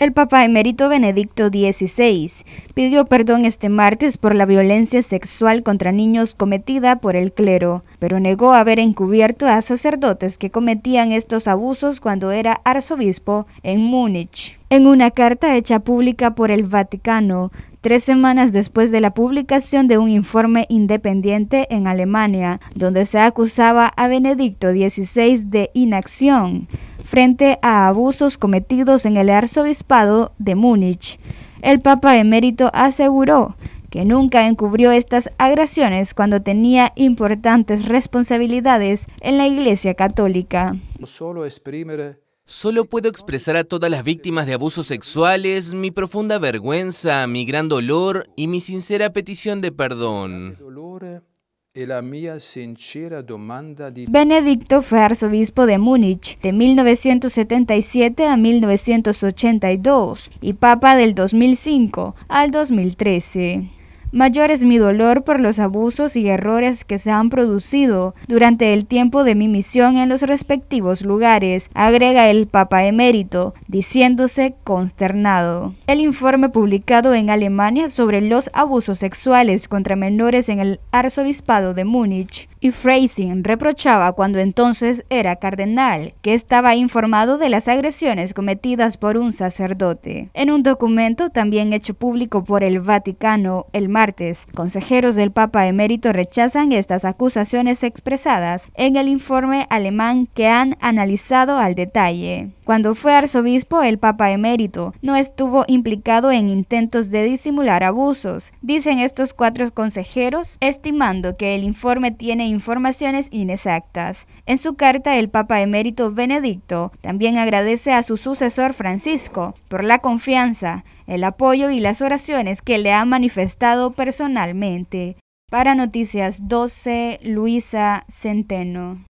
El Papa emérito Benedicto XVI pidió perdón este martes por la violencia sexual contra niños cometida por el clero, pero negó haber encubierto a sacerdotes que cometían estos abusos cuando era arzobispo en Múnich. En una carta hecha pública por el Vaticano, tres semanas después de la publicación de un informe independiente en Alemania, donde se acusaba a Benedicto XVI de inacción, frente a abusos cometidos en el arzobispado de Múnich. El Papa emérito aseguró que nunca encubrió estas agresiones cuando tenía importantes responsabilidades en la Iglesia Católica. Solo puedo expresar a todas las víctimas de abusos sexuales mi profunda vergüenza, mi gran dolor y mi sincera petición de perdón. Benedicto fue arzobispo de Múnich de 1977 a 1982 y papa del 2005 al 2013 mayor es mi dolor por los abusos y errores que se han producido durante el tiempo de mi misión en los respectivos lugares, agrega el Papa emérito, diciéndose consternado. El informe publicado en Alemania sobre los abusos sexuales contra menores en el Arzobispado de Múnich y Freising reprochaba cuando entonces era cardenal que estaba informado de las agresiones cometidas por un sacerdote. En un documento también hecho público por el Vaticano el martes, consejeros del Papa emérito rechazan estas acusaciones expresadas en el informe alemán que han analizado al detalle. Cuando fue arzobispo, el Papa emérito no estuvo implicado en intentos de disimular abusos, dicen estos cuatro consejeros, estimando que el informe tiene informaciones inexactas. En su carta, el Papa emérito Benedicto también agradece a su sucesor Francisco por la confianza, el apoyo y las oraciones que le ha manifestado personalmente. Para Noticias 12, Luisa Centeno.